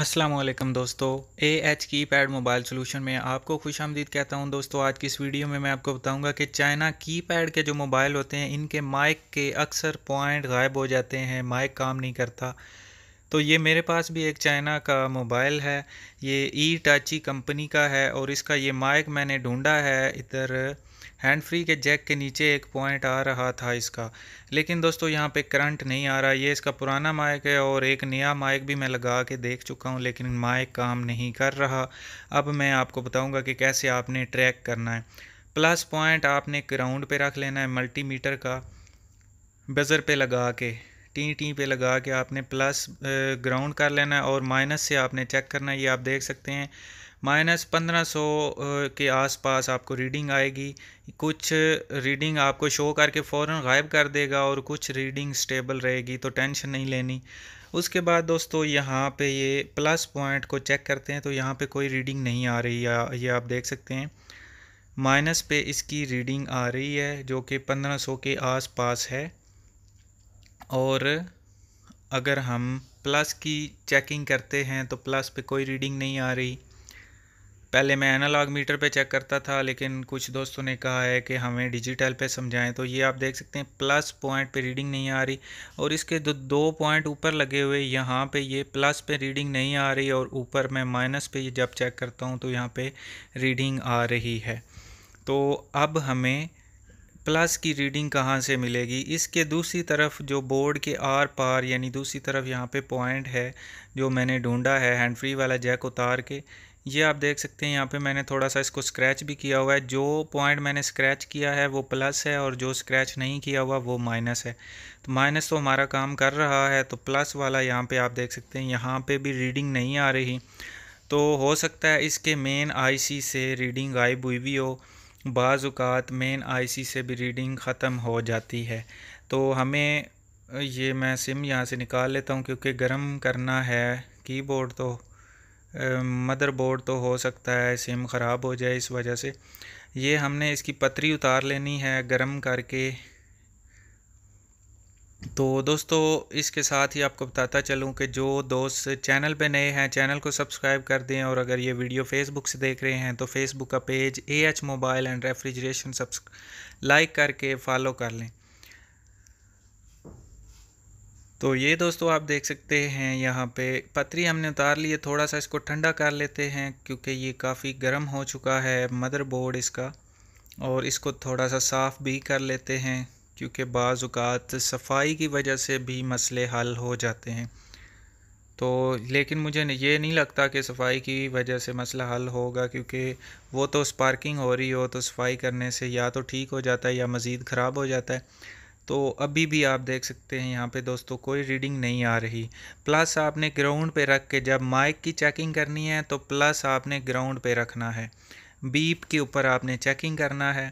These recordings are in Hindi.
असलम दोस्तों ए एच की पैड मोबाइल सोलूशन में आपको खुश आमदीद कहता हूँ दोस्तों आज की इस वीडियो में मैं आपको बताऊँगा कि चाइना की पैड के जो मोबाइल होते हैं इनके माइक के अक्सर पॉइंट गायब हो जाते हैं माइक काम नहीं करता तो ये मेरे पास भी एक चाइना का मोबाइल है ये ई टाची कंपनी का है और इसका ये माइक मैंने ढूँढा है इधर हैंड फ्री के जैक के नीचे एक पॉइंट आ रहा था इसका लेकिन दोस्तों यहाँ पे करंट नहीं आ रहा ये इसका पुराना माइक है और एक नया माइक भी मैं लगा के देख चुका हूँ लेकिन माइक काम नहीं कर रहा अब मैं आपको बताऊँगा कि कैसे आपने ट्रैक करना है प्लस पॉइंट आपने ग्राउंड पर रख लेना है मल्टी का बज़र पर लगा के टी टी पे लगा के आपने प्लस ग्राउंड कर लेना है और माइनस से आपने चेक करना है ये आप देख सकते हैं माइनस पंद्रह सौ के आसपास आपको रीडिंग आएगी कुछ रीडिंग आपको शो करके फ़ौर गायब कर देगा और कुछ रीडिंग स्टेबल रहेगी तो टेंशन नहीं लेनी उसके बाद दोस्तों यहाँ पे ये प्लस पॉइंट को चेक करते हैं तो यहाँ पे कोई रीडिंग नहीं आ रही है ये आप देख सकते हैं माइनस पे इसकी रीडिंग आ रही है जो कि सौ के आसपास है और अगर हम प्लस की चेकिंग करते हैं तो प्लस पे कोई रीडिंग नहीं आ रही पहले मैं एनालॉग मीटर पे चेक करता था लेकिन कुछ दोस्तों ने कहा है कि हमें डिजिटल पे समझाएं तो ये आप देख सकते हैं प्लस पॉइंट पे रीडिंग नहीं आ रही और इसके दो दो पॉइंट ऊपर लगे हुए यहाँ पे ये प्लस पे रीडिंग नहीं आ रही और ऊपर मैं माइनस पे जब चेक करता हूँ तो यहाँ पे रीडिंग आ रही है तो अब हमें प्लस की रीडिंग कहाँ से मिलेगी इसके दूसरी तरफ जो बोर्ड के आर पार यानी दूसरी तरफ यहाँ पे पॉइंट है जो मैंने ढूंढा है हैंड फ्री वाला जैक उतार के ये आप देख सकते हैं यहाँ पे मैंने थोड़ा सा इसको स्क्रैच भी किया हुआ है जो पॉइंट मैंने स्क्रैच किया है वो प्लस है और जो स्क्रैच नहीं किया हुआ वो माइनस है तो माइनस तो हमारा काम कर रहा है तो प्लस वाला यहाँ पे आप देख सकते हैं यहाँ पे भी रीडिंग नहीं आ रही तो हो सकता है इसके मेन आई से रीडिंग गायब हुई भी हो बाज़ात मेन आई से भी रीडिंग ख़त्म हो जाती है तो हमें ये मैं सिम यहाँ से निकाल लेता हूँ क्योंकि गर्म करना है कीबोर्ड तो मदरबोर्ड तो हो सकता है सिम ख़राब हो जाए इस वजह से ये हमने इसकी पतरी उतार लेनी है गर्म करके तो दोस्तों इसके साथ ही आपको बताता चलूँ कि जो दोस्त चैनल पे नए हैं चैनल को सब्सक्राइब कर दें और अगर ये वीडियो फेसबुक से देख रहे हैं तो फेसबुक का page A H mobile and refrigeration सब्स लाइक करके फॉलो कर लें तो ये दोस्तों आप देख सकते हैं यहाँ पे पतरी हमने उतार ली है थोड़ा सा इसको ठंडा कर लेते हैं क्योंकि ये काफ़ी गर्म हो चुका है मदरबोर्ड इसका और इसको थोड़ा सा साफ़ भी कर लेते हैं क्योंकि बाज़ात सफाई की वजह से भी मसले हल हो जाते हैं तो लेकिन मुझे ये नहीं लगता कि सफाई की वजह से मसला हल होगा क्योंकि वो तो स्पार्किंग हो रही हो तो सफाई करने से या तो ठीक हो जाता है या मज़ीद ख़राब हो जाता है तो अभी भी आप देख सकते हैं यहाँ पे दोस्तों कोई रीडिंग नहीं आ रही प्लस आपने ग्राउंड पे रख के जब माइक की चेकिंग करनी है तो प्लस आपने ग्राउंड पे रखना है बीप के ऊपर आपने चेकिंग करना है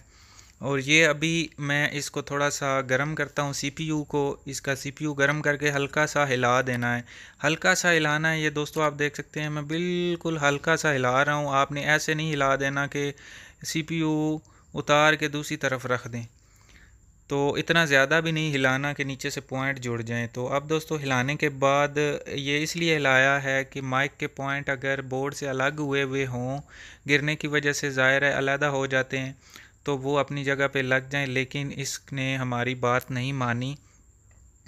और ये अभी मैं इसको थोड़ा सा गर्म करता हूँ सीपीयू को इसका सीपीयू गर्म करके हल्का सा हिला देना है हल्का सा हिलाना है ये दोस्तों आप देख सकते हैं मैं बिल्कुल हल्का सा हिला रहा हूँ आपने ऐसे नहीं हिला देना कि सीपीयू उतार के दूसरी तरफ रख दें तो इतना ज़्यादा भी नहीं हिलाना कि नीचे से पॉइंट जुड़ जाएँ तो अब दोस्तों हिलाने के बाद ये इसलिए हिलाया है कि माइक के पॉइंट अगर बोर्ड से अलग हुए हुए हों गिरने की वजह से ज़ाहिर है अलहदा हो जाते हैं तो वो अपनी जगह पे लग जाएं लेकिन इसने हमारी बात नहीं मानी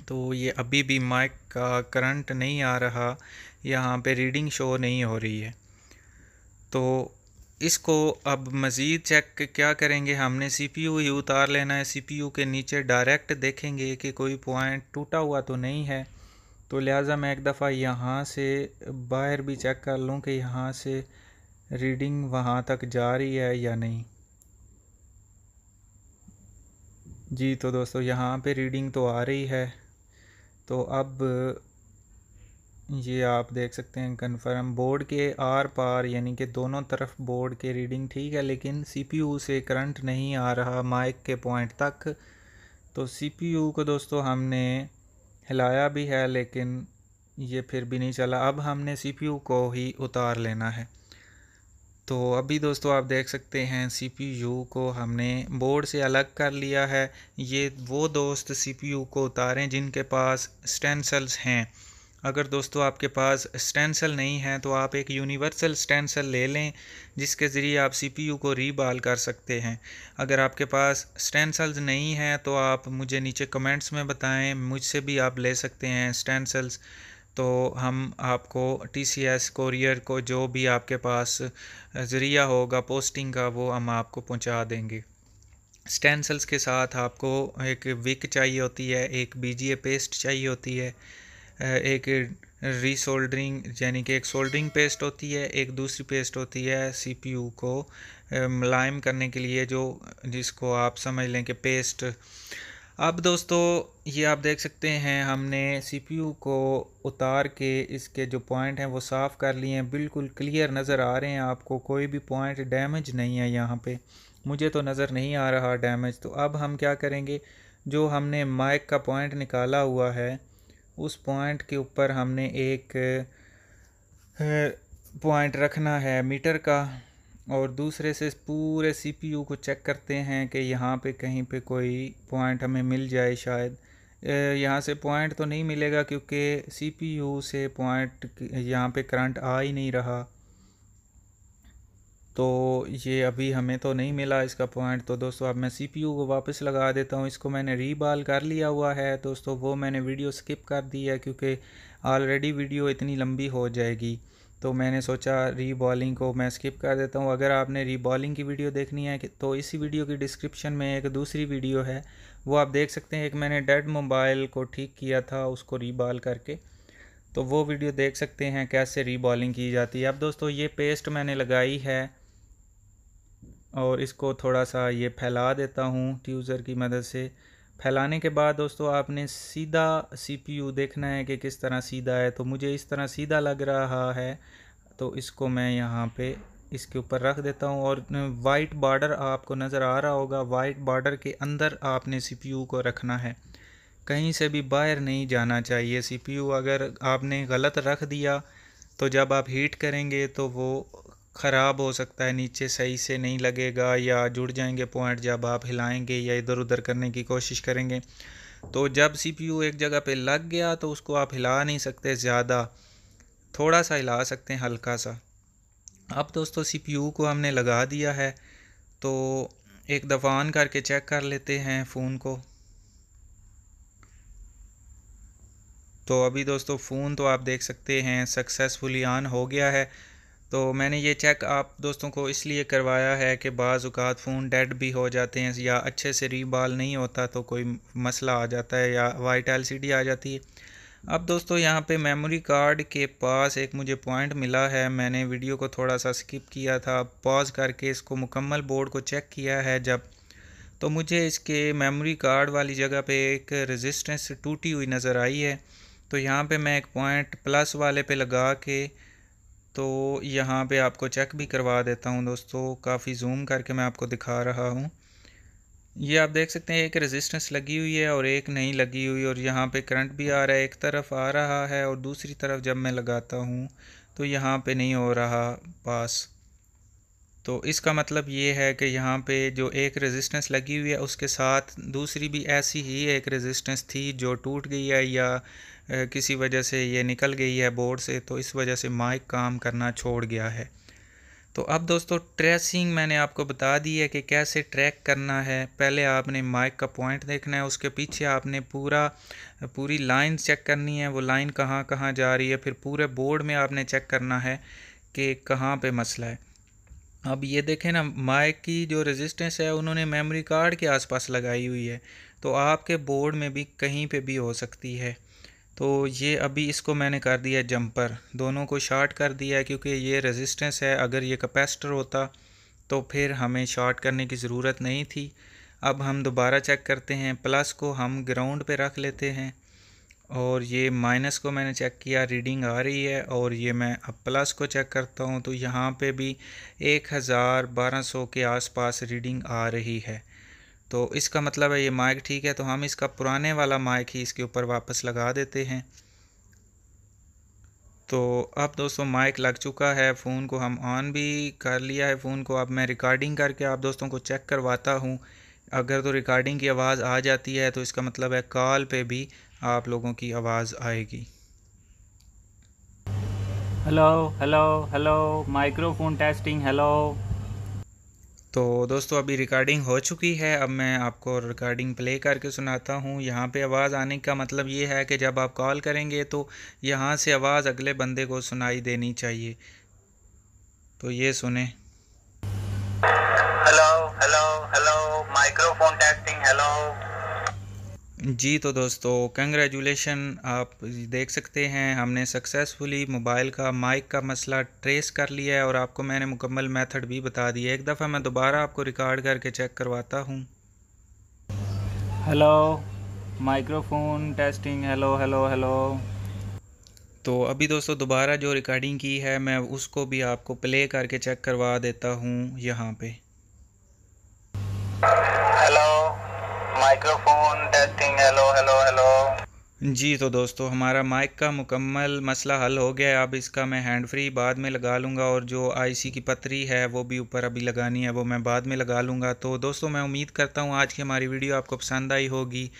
तो ये अभी भी माइक का करंट नहीं आ रहा यहाँ पे रीडिंग शो नहीं हो रही है तो इसको अब मज़ीद चेक क्या करेंगे हमने सी पी यू ही उतार लेना है सी पी यू के नीचे डायरेक्ट देखेंगे कि कोई पॉइंट टूटा हुआ तो नहीं है तो लिहाजा मैं एक दफ़ा यहाँ से बाहर भी चेक कर लूँ कि यहाँ से रीडिंग वहाँ तक जा रही है या नहीं जी तो दोस्तों यहाँ पे रीडिंग तो आ रही है तो अब ये आप देख सकते हैं कन्फर्म बोर्ड के आर पार यानी कि दोनों तरफ बोर्ड के रीडिंग ठीक है लेकिन सीपीयू से करंट नहीं आ रहा माइक के पॉइंट तक तो सीपीयू को दोस्तों हमने हिलाया भी है लेकिन ये फिर भी नहीं चला अब हमने सीपीयू को ही उतार लेना है तो अभी दोस्तों आप देख सकते हैं सीपीयू को हमने बोर्ड से अलग कर लिया है ये वो दोस्त सीपीयू को उतारें जिनके पास स्टेंसल्स हैं अगर दोस्तों आपके पास स्टेंसल नहीं है तो आप एक यूनिवर्सल स्टेंसल ले लें जिसके ज़रिए आप सीपीयू को रीबाल कर सकते हैं अगर आपके पास स्टेंसल्स नहीं हैं तो आप मुझे नीचे कमेंट्स में बताएं मुझसे भी आप ले सकते हैं स्टेंसल्स तो हम आपको टी सी एस कोरियर को जो भी आपके पास ज़रिया होगा पोस्टिंग का वो हम आपको पहुँचा देंगे स्टेंसल्स के साथ आपको एक विक चाहिए होती है एक बीजीए पेस्ट चाहिए होती है एक रीसोल्डरिंग यानी कि एक सोल्डरिंग पेस्ट होती है एक दूसरी पेस्ट होती है सीपीयू को मुलायम करने के लिए जो जिसको आप समझ लें कि पेस्ट अब दोस्तों ये आप देख सकते हैं हमने सीपीयू को उतार के इसके जो पॉइंट हैं वो साफ़ कर लिए हैं बिल्कुल क्लियर नज़र आ रहे हैं आपको कोई भी पॉइंट डैमेज नहीं है यहाँ पे मुझे तो नज़र नहीं आ रहा डैमेज तो अब हम क्या करेंगे जो हमने माइक का पॉइंट निकाला हुआ है उस पॉइंट के ऊपर हमने एक पॉइंट रखना है मीटर का और दूसरे से पूरे सीपीयू को चेक करते हैं कि यहाँ पे कहीं पे कोई पॉइंट हमें मिल जाए शायद यहाँ से पॉइंट तो नहीं मिलेगा क्योंकि सीपीयू से पॉइंट यहाँ पे करंट आ ही नहीं रहा तो ये अभी हमें तो नहीं मिला इसका पॉइंट तो दोस्तों अब मैं सीपीयू को वापस लगा देता हूँ इसको मैंने रीबाल कर लिया हुआ है दोस्तों वो मैंने वीडियो स्किप कर दी है क्योंकि ऑलरेडी वीडियो इतनी लंबी हो जाएगी तो मैंने सोचा रीबॉलिंग को मैं स्किप कर देता हूँ अगर आपने रीबॉलिंग की वीडियो देखनी है तो इसी वीडियो की डिस्क्रिप्शन में एक दूसरी वीडियो है वो आप देख सकते हैं एक मैंने डेड मोबाइल को ठीक किया था उसको रीबॉल करके तो वो वीडियो देख सकते हैं कैसे रीबॉलिंग की जाती है अब दोस्तों ये पेस्ट मैंने लगाई है और इसको थोड़ा सा ये फैला देता हूँ ट्यूज़र की मदद से फैलाने के बाद दोस्तों आपने सीधा सीपीयू देखना है कि किस तरह सीधा है तो मुझे इस तरह सीधा लग रहा है तो इसको मैं यहाँ पे इसके ऊपर रख देता हूँ और वाइट बॉर्डर आपको नज़र आ रहा होगा वाइट बॉर्डर के अंदर आपने सीपीयू को रखना है कहीं से भी बाहर नहीं जाना चाहिए सीपीयू अगर आपने गलत रख दिया तो जब आप हीट करेंगे तो वो ख़राब हो सकता है नीचे सही से नहीं लगेगा या जुड़ जाएंगे पॉइंट जब आप हिलाएंगे या इधर उधर करने की कोशिश करेंगे तो जब सीपीयू एक जगह पे लग गया तो उसको आप हिला नहीं सकते ज़्यादा थोड़ा सा हिला सकते हैं हल्का सा अब दोस्तों सीपीयू को हमने लगा दिया है तो एक दफ़ा ऑन करके चेक कर लेते हैं फ़ोन को तो अभी दोस्तों फ़ोन तो आप देख सकते हैं सक्सेसफुली ऑन हो गया है तो मैंने ये चेक आप दोस्तों को इसलिए करवाया है कि बाज़ अवत फ़ोन डेड भी हो जाते हैं या अच्छे से बाल नहीं होता तो कोई मसला आ जाता है या वाइट एलसीडी आ जाती है अब दोस्तों यहाँ पे मेमोरी कार्ड के पास एक मुझे पॉइंट मिला है मैंने वीडियो को थोड़ा सा स्किप किया था पॉज करके इसको मुकम्मल बोर्ड को चेक किया है जब तो मुझे इसके मेमोरी कार्ड वाली जगह पे एक रेजिस्टेंस टूटी हुई नज़र आई है तो यहाँ पे मैं एक पॉइंट प्लस वाले पे लगा के तो यहाँ पे आपको चेक भी करवा देता हूँ दोस्तों काफ़ी जूम करके मैं आपको दिखा रहा हूँ ये आप देख सकते हैं एक रेजिस्टेंस लगी हुई है और एक नहीं लगी हुई और यहाँ पे करंट भी आ रहा है एक तरफ आ रहा है और दूसरी तरफ जब मैं लगाता हूँ तो यहाँ पे नहीं हो रहा पास तो इसका मतलब ये है कि यहाँ पे जो एक रेजिस्टेंस लगी हुई है उसके साथ दूसरी भी ऐसी ही एक रेजिस्टेंस थी जो टूट गई है या किसी वजह से ये निकल गई है बोर्ड से तो इस वजह से माइक काम करना छोड़ गया है तो अब दोस्तों ट्रेसिंग मैंने आपको बता दी है कि कैसे ट्रैक करना है पहले आपने माइक का पॉइंट देखना है उसके पीछे आपने पूरा पूरी लाइन चेक करनी है वो लाइन कहाँ कहाँ जा रही है फिर पूरे बोर्ड में आपने चेक करना है कि कहाँ पे मसला है अब ये देखें ना माइक की जो रेजिस्टेंस है उन्होंने मेमोरी कार्ड के आसपास लगाई हुई है तो आपके बोर्ड में भी कहीं पे भी हो सकती है तो ये अभी इसको मैंने कर दिया जंपर दोनों को शॉर्ट कर दिया है क्योंकि ये रेजिस्टेंस है अगर ये कैपेसिटर होता तो फिर हमें शॉर्ट करने की ज़रूरत नहीं थी अब हम दोबारा चेक करते हैं प्लस को हम ग्राउंड पे रख लेते हैं और ये माइनस को मैंने चेक किया रीडिंग आ रही है और ये मैं अब प्लस को चेक करता हूँ तो यहाँ पर भी एक हज़ार बारह सौ के आसपास रीडिंग आ रही है तो इसका मतलब है ये माइक ठीक है तो हम इसका पुराने वाला माइक ही इसके ऊपर वापस लगा देते हैं तो अब दोस्तों माइक लग चुका है फ़ोन को हम ऑन भी कर लिया है फ़ोन को अब मैं रिकॉर्डिंग करके आप दोस्तों को चेक करवाता हूँ अगर तो रिकॉर्डिंग की आवाज़ आ जाती है तो इसका मतलब है कॉल पे भी आप लोगों की आवाज़ आएगी hello hello hello microphone testing hello तो दोस्तों अभी रिकॉर्डिंग हो चुकी है अब मैं आपको रिकॉर्डिंग प्ले करके सुनाता हूँ यहाँ पे आवाज़ आने का मतलब ये है कि जब आप कॉल करेंगे तो यहाँ से आवाज़ अगले बंदे को सुनाई देनी चाहिए तो ये सुने hello hello hello microphone testing hello जी तो दोस्तों कंग्रेजुलेशन आप देख सकते हैं हमने सक्सेसफुली मोबाइल का माइक का मसला ट्रेस कर लिया है और आपको मैंने मुकम्मल मेथड भी बता दिया एक दफ़ा मैं दोबारा आपको रिकॉर्ड करके चेक करवाता हूँ hello microphone testing hello hello hello तो अभी दोस्तों दोबारा जो रिकॉर्डिंग की है मैं उसको भी आपको प्ले करके चेक करवा देता हूँ यहाँ पर microphone testing hello hello hello जी तो दोस्तों हमारा माइक का मुकम्मल मसला हल हो गया है अब इसका मैं हैंड फ्री बाद में लगा लूँगा और जो आईसी की पतरी है वो भी ऊपर अभी लगानी है वो मैं बाद में लगा लूँगा तो दोस्तों मैं उम्मीद करता हूँ आज की हमारी वीडियो आपको पसंद आई होगी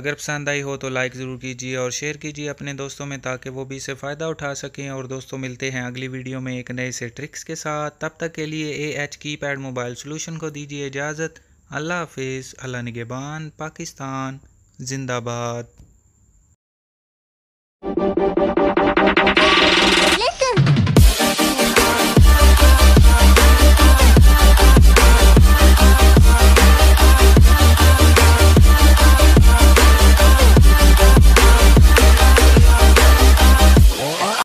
अगर पसंद आई हो तो लाइक ज़रूर कीजिए और शेयर कीजिए अपने दोस्तों में ताकि वो भी इसे फ़ायदा उठा सकें और दोस्तों मिलते हैं अगली वीडियो में एक नए से ट्रिक्स के साथ तब तक के लिए ए एच की पैड मोबाइल सोलूशन को दीजिए इजाज़त अल्लाह हाफिज़ अल्लाह निगेबान पाकिस्तान ज़िंदाबाद